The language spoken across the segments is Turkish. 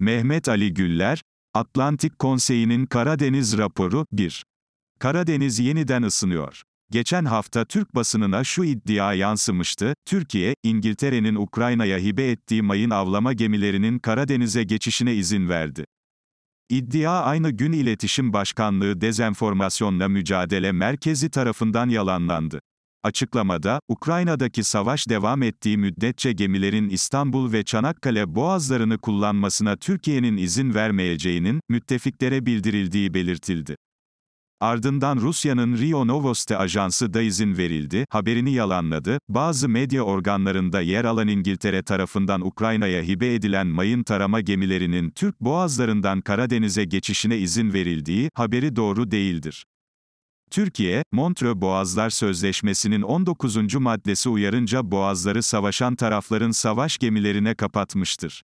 Mehmet Ali Güller, Atlantik Konseyi'nin Karadeniz raporu 1. Karadeniz yeniden ısınıyor. Geçen hafta Türk basınına şu iddia yansımıştı, Türkiye, İngiltere'nin Ukrayna'ya hibe ettiği mayın avlama gemilerinin Karadeniz'e geçişine izin verdi. İddia aynı gün İletişim Başkanlığı Dezenformasyonla Mücadele Merkezi tarafından yalanlandı. Açıklamada, Ukrayna'daki savaş devam ettiği müddetçe gemilerin İstanbul ve Çanakkale boğazlarını kullanmasına Türkiye'nin izin vermeyeceğinin, müttefiklere bildirildiği belirtildi. Ardından Rusya'nın Rio Novosti ajansı da izin verildi, haberini yalanladı. Bazı medya organlarında yer alan İngiltere tarafından Ukrayna'ya hibe edilen mayın tarama gemilerinin Türk boğazlarından Karadeniz'e geçişine izin verildiği haberi doğru değildir. Türkiye, Montreux Boğazlar Sözleşmesi'nin 19. maddesi uyarınca boğazları savaşan tarafların savaş gemilerine kapatmıştır.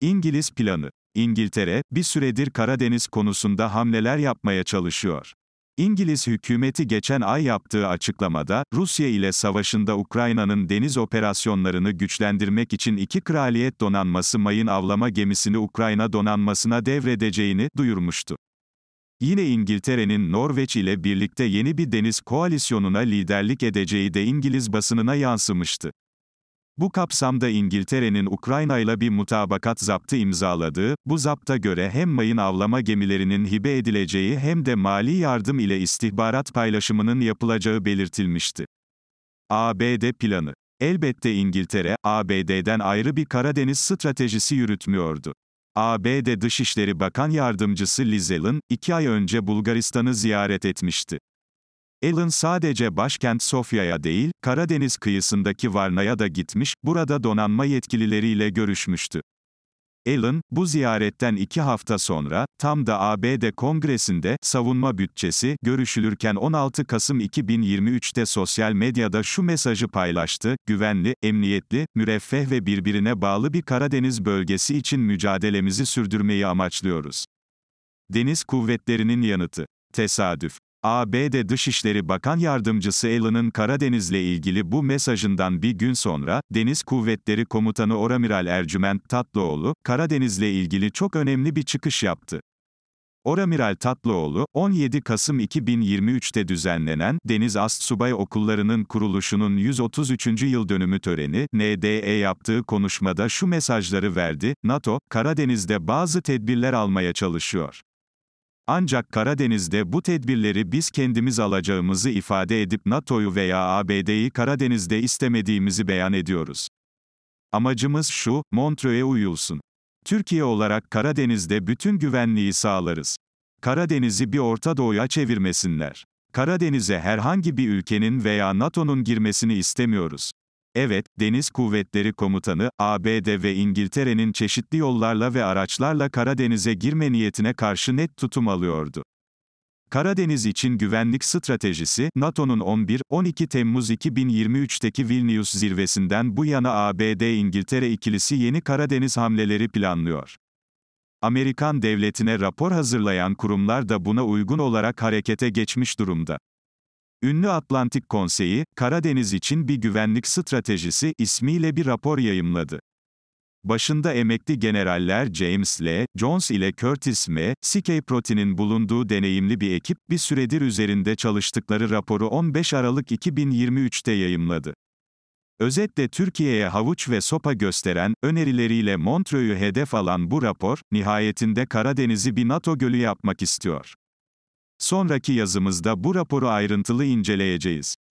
İngiliz planı İngiltere, bir süredir Karadeniz konusunda hamleler yapmaya çalışıyor. İngiliz hükümeti geçen ay yaptığı açıklamada, Rusya ile savaşında Ukrayna'nın deniz operasyonlarını güçlendirmek için iki kraliyet donanması mayın avlama gemisini Ukrayna donanmasına devredeceğini duyurmuştu. Yine İngiltere'nin Norveç ile birlikte yeni bir deniz koalisyonuna liderlik edeceği de İngiliz basınına yansımıştı. Bu kapsamda İngiltere'nin Ukrayna ile bir mutabakat zaptı imzaladığı, bu zapta göre hem mayın avlama gemilerinin hibe edileceği hem de mali yardım ile istihbarat paylaşımının yapılacağı belirtilmişti. ABD planı Elbette İngiltere, ABD'den ayrı bir Karadeniz stratejisi yürütmüyordu. ABD Dışişleri Bakan Yardımcısı Liz Allen, iki ay önce Bulgaristan'ı ziyaret etmişti. Allen sadece başkent Sofya'ya değil, Karadeniz kıyısındaki Varna'ya da gitmiş, burada donanma yetkilileriyle görüşmüştü. Allen, bu ziyaretten iki hafta sonra, tam da ABD Kongresi'nde, savunma bütçesi, görüşülürken 16 Kasım 2023'te sosyal medyada şu mesajı paylaştı, güvenli, emniyetli, müreffeh ve birbirine bağlı bir Karadeniz bölgesi için mücadelemizi sürdürmeyi amaçlıyoruz. Deniz Kuvvetleri'nin yanıtı. Tesadüf. ABD Dışişleri Bakan Yardımcısı Allen'ın Karadeniz'le ilgili bu mesajından bir gün sonra, Deniz Kuvvetleri Komutanı Oramiral Ercüment Tatlıoğlu, Karadeniz'le ilgili çok önemli bir çıkış yaptı. Oramiral Tatlıoğlu, 17 Kasım 2023'te düzenlenen Deniz Ast Subay Okullarının kuruluşunun 133. yıl dönümü töreni, NDE yaptığı konuşmada şu mesajları verdi, NATO, Karadeniz'de bazı tedbirler almaya çalışıyor. Ancak Karadeniz'de bu tedbirleri biz kendimiz alacağımızı ifade edip NATO'yu veya ABD'yi Karadeniz'de istemediğimizi beyan ediyoruz. Amacımız şu, Montreux'e uyulsun. Türkiye olarak Karadeniz'de bütün güvenliği sağlarız. Karadeniz'i bir Orta Doğu'ya çevirmesinler. Karadeniz'e herhangi bir ülkenin veya NATO'nun girmesini istemiyoruz. Evet, Deniz Kuvvetleri Komutanı, ABD ve İngiltere'nin çeşitli yollarla ve araçlarla Karadeniz'e girme niyetine karşı net tutum alıyordu. Karadeniz için güvenlik stratejisi, NATO'nun 11-12 Temmuz 2023'teki Vilnius zirvesinden bu yana ABD-İngiltere ikilisi yeni Karadeniz hamleleri planlıyor. Amerikan devletine rapor hazırlayan kurumlar da buna uygun olarak harekete geçmiş durumda. Ünlü Atlantik Konseyi, Karadeniz için bir güvenlik stratejisi ismiyle bir rapor yayımladı. Başında emekli generaller James L. Jones ile Curtis M. Sikey proteinin bulunduğu deneyimli bir ekip, bir süredir üzerinde çalıştıkları raporu 15 Aralık 2023'te yayımladı. Özetle Türkiye'ye havuç ve sopa gösteren, önerileriyle Montreux'u hedef alan bu rapor, nihayetinde Karadeniz'i bir NATO gölü yapmak istiyor. Sonraki yazımızda bu raporu ayrıntılı inceleyeceğiz.